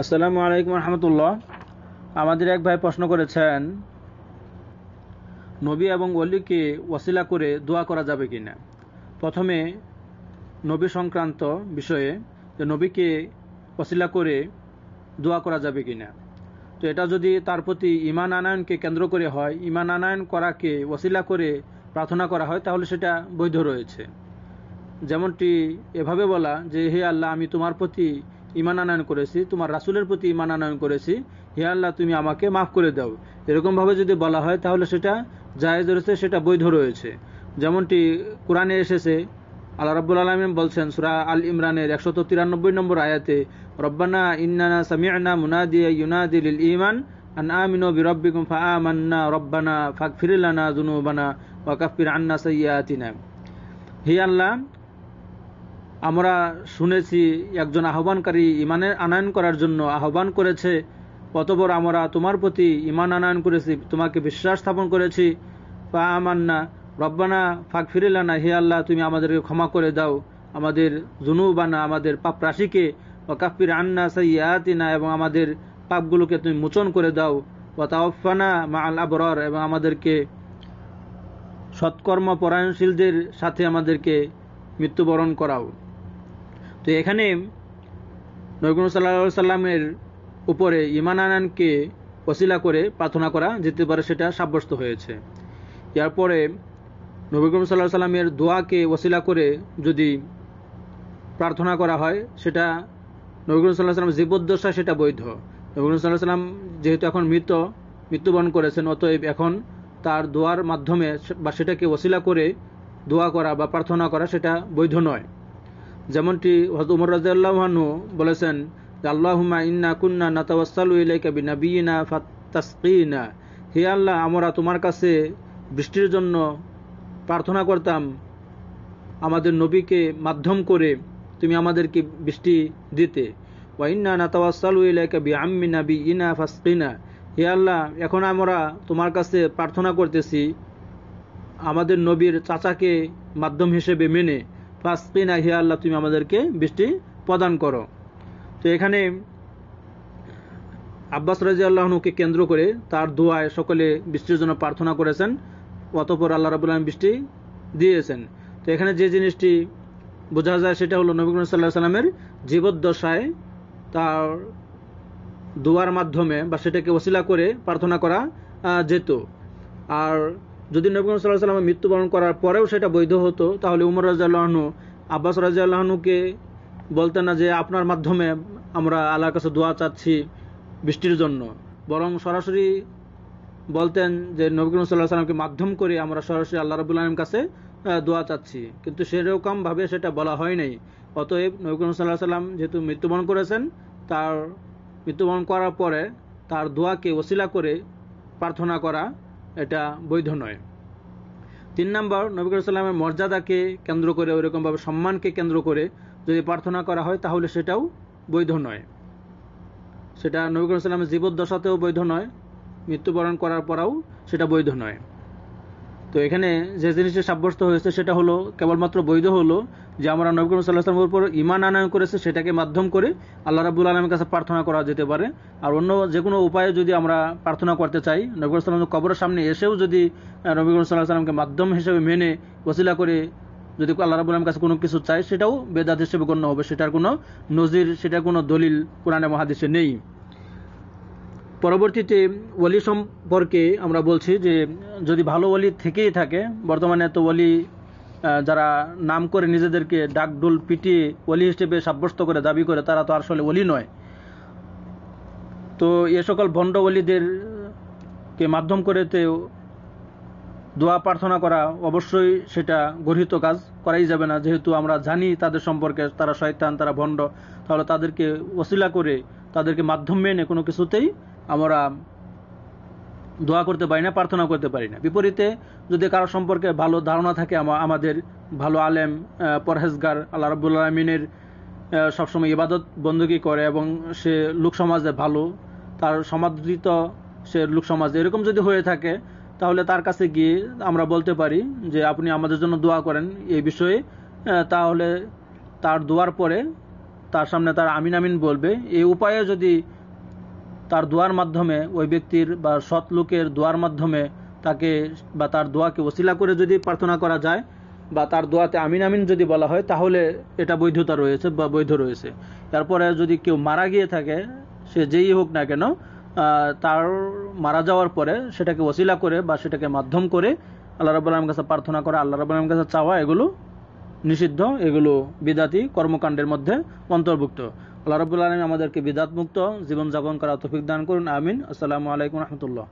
আসসালামু আলাইকুম রহমতুল্লাহ আমাদের এক ভাই প্রশ্ন করেছেন নবী এবং অলিকে ওয়াসিলা করে দোয়া করা যাবে কি না প্রথমে নবী সংক্রান্ত বিষয়ে যে নবীকে ওয়াসিলা করে দোয়া করা যাবে কি না তো এটা যদি তার প্রতি ইমান আনায়নকে কেন্দ্র করে হয় ইমান আনায়ন করাকে ওসিলা করে প্রার্থনা করা হয় তাহলে সেটা বৈধ রয়েছে যেমনটি এভাবে বলা যে হে আল্লাহ আমি তোমার প্রতি ইমান আনয়ন করেছি তোমার রাসুলের প্রতি ইমান আনয়ন করেছি হে আল্লাহ তুমি আমাকে মাফ করে দাও এরকমভাবে যদি বলা হয় তাহলে সেটা জায়েজ রয়েছে সেটা বৈধ রয়েছে যেমনটি কোরআনে এসেছে আল্লাহ রাবুল আলমিন বলছেন সুরা আল ইমরানের একশত তিরানব্বই নম্বর আয়াতে রব্বানা ইন্নানা সামিয়ানা মুনাদিয়া ইউনাদি লিল ইমান আন আমিনো বিরব্বিকুম ফা আমান্না রব্বানা ফাক জুনুবানা ওয়াকাফির আন্না সাইয়াতিনা হে আল্লাহ আমরা শুনেছি একজন আহ্বানকারী ইমানের আনায়ন করার জন্য আহ্বান করেছে অতপর আমরা তোমার প্রতি ইমান আনায়ন করেছি তোমাকে বিশ্বাস স্থাপন করেছি পা আমান্না রব্বানা ফাঁক ফিরিলানা হে আল্লাহ তুমি আমাদেরকে ক্ষমা করে দাও আমাদের জুনুবানা আমাদের পাপ রাশিকে ও কাফির আন্না সাইয়াতিনা এবং আমাদের পাপগুলোকে তুমি মোচন করে দাও ও তাওফানা মা আল আবরর এবং আমাদেরকে সৎকর্ম পরায়ণশীলদের সাথে আমাদেরকে মৃত্যুবরণ করাও তো এখানে নরগুন সাল্লা সাল্লামের উপরে ইমান আনানকে অশিলা করে প্রার্থনা করা যেতে পারে সেটা সাব্যস্ত হয়েছে এরপরে নবীকরম সাল্লাহ সাল্লামের দোয়াকে অশিলা করে যদি প্রার্থনা করা হয় সেটা নবীকরম সাল্লাহ সাল্লাম জীবদ্দশা সেটা বৈধ নবীকরম সাল্লাহ সাল্লাম যেহেতু এখন মৃত মৃত্যুবরণ করেছেন অতএব এখন তার দোয়ার মাধ্যমে বা সেটাকে অশিলা করে দোয়া করা বা প্রার্থনা করা সেটা বৈধ নয় যেমনটি হজ উমর রাজু বলেছেন আল্লাহুমা ইন্না কুন্না নাতাওয়াসালু ইলাইকা বিনাবিনা ফাতাসকিনা হে আল্লাহ আমরা তোমার কাছে বৃষ্টির জন্য প্রার্থনা করতাম আমাদের নবীকে মাধ্যম করে তুমি আমাদেরকে বৃষ্টি দিতে ওয়াইন্না বি ইলাইকা বিআম্মি নাবিয়িনা ফাসকিনা হে আল্লাহ এখন আমরা তোমার কাছে প্রার্থনা করতেছি আমাদের নবীর চাচাকে মাধ্যম হিসেবে মেনে ফাসকিনা হে আল্লাহ তুমি আমাদেরকে বৃষ্টি প্রদান করো তো এখানে আব্বাস রাজি আল্লাহনুকে কেন্দ্র করে তার দোয়ায় সকলে বৃষ্টির জন্য প্রার্থনা করেছেন অতপর আল্লাহ রাবুল আলম বৃষ্টি দিয়েছেন তো এখানে যে জিনিসটি বোঝা যায় সেটা হলো নবী করিম সাল্লাহ সাল্লামের জীবদ্দশায় তার দোয়ার মাধ্যমে বা সেটাকে ওসিলা করে প্রার্থনা করা যেত আর যদি নবীকরম সাল্লাহ সাল্লামের মৃত্যুবরণ করার পরেও সেটা বৈধ হতো তাহলে উমর রাজাল্লাহনু আব্বাস রাজাল্লাহনুকে বলতেন না যে আপনার মাধ্যমে আমরা আল্লাহর কাছে দোয়া চাচ্ছি বৃষ্টির জন্য বরং সরাসরি বলতেন যে নবীকরম সাল্লাহ সাল্লামকে মাধ্যম করে আমরা সরাসরি আল্লাহ রবুল কাছে দোয়া চাচ্ছি কিন্তু সেরকমভাবে সেটা বলা হয় নাই অতএব নবীকরম সাল্লাহ সাল্লাম যেহেতু মৃত্যুবরণ করেছেন তার মৃত্যুবরণ করার পরে তার দোয়াকে ওসিলা করে প্রার্থনা করা এটা বৈধ নয় তিন নম্বর নবী সাল্লামের মর্যাদাকে কেন্দ্র করে ওইরকমভাবে সম্মানকে কেন্দ্র করে যদি প্রার্থনা করা হয় তাহলে সেটাও বৈধ নয় সেটা নবী সাল্লামের জীবদ্দশাতেও বৈধ নয় মৃত্যুবরণ করার পরেও সেটা বৈধ নয় তো এখানে যে জিনিসটি সাব্যস্ত হয়েছে সেটা হলো কেবলমাত্র বৈধ হলো যে আমরা নবী করিম সাল্লাহামের উপর ইমান আনয়ন করেছে সেটাকে মাধ্যম করে আল্লাহ রাবুল আলমের কাছে প্রার্থনা করা যেতে পারে আর অন্য যে কোনো উপায়ে যদি আমরা প্রার্থনা করতে চাই নবী সাল্লাম কবরের সামনে এসেও যদি নবী করিম সাল্লাহ সাল্লামকে মাধ্যম হিসেবে মেনে ওসিলা করে যদি আল্লাহ রাবুল আলমের কাছে কোনো কিছু চাই সেটাও বেদাত হিসেবে গণ্য হবে সেটার কোনো নজির সেটার কোনো দলিল কোরআনে মহাদেশে নেই পরবর্তীতে ওলি সম্পর্কে আমরা বলছি যে যদি ভালো ওলি থেকেই থাকে বর্তমানে তো ওলি যারা নাম করে নিজেদেরকে ডাকডুল পিটিয়ে অলি হিসেবে সাব্যস্ত করে দাবি করে তারা তো আসলে অলি নয় তো এ সকল ভণ্ড অলিদেরকে মাধ্যম করেতে দোয়া প্রার্থনা করা অবশ্যই সেটা গর্হিত কাজ করাই যাবে না যেহেতু আমরা জানি তাদের সম্পর্কে তারা শয়তান তারা ভণ্ড তাহলে তাদেরকে ওসিলা করে তাদেরকে মাধ্যম মেনে কোনো কিছুতেই আমরা দোয়া করতে পারি না প্রার্থনা করতে পারি না বিপরীতে যদি কারো সম্পর্কে ভালো ধারণা থাকে আমাদের ভালো আলেম পরহেজগার আল্লাহ রাবুল আলমিনের সবসময় ইবাদত বন্দুকি করে এবং সে লোক সমাজে ভালো তার সমাদৃত সে লোক সমাজে এরকম যদি হয়ে থাকে তাহলে তার কাছে গিয়ে আমরা বলতে পারি যে আপনি আমাদের জন্য দোয়া করেন এই বিষয়ে তাহলে তার দোয়ার পরে তার সামনে তার আমিন আমিন বলবে এই উপায়ে যদি তার দোয়ার মাধ্যমে ওই ব্যক্তির বা সৎ লোকের দোয়ার মাধ্যমে তাকে বা তার দোয়াকে ওসিলা করে যদি প্রার্থনা করা যায় বা তার দোয়াতে আমিন আমিন যদি বলা হয় তাহলে এটা বৈধতা রয়েছে বা বৈধ রয়েছে তারপরে যদি কেউ মারা গিয়ে থাকে সে যেই হোক না কেন তার মারা যাওয়ার পরে সেটাকে ওসিলা করে বা সেটাকে মাধ্যম করে আল্লাহ রাবুল আলমের কাছে প্রার্থনা করা আল্লাহ রাবুল আলমের কাছে চাওয়া এগুলো নিষিদ্ধ এগুলো বিদাতি কর্মকাণ্ডের মধ্যে অন্তর্ভুক্ত আল্লাহ রবুল্লা আলম আমাদেরকে বিদাতমুক্ত জীবনযাপন করা তফিক দান করুন আমিন আসসালামু আলাইকুম রহমতুল্লাহ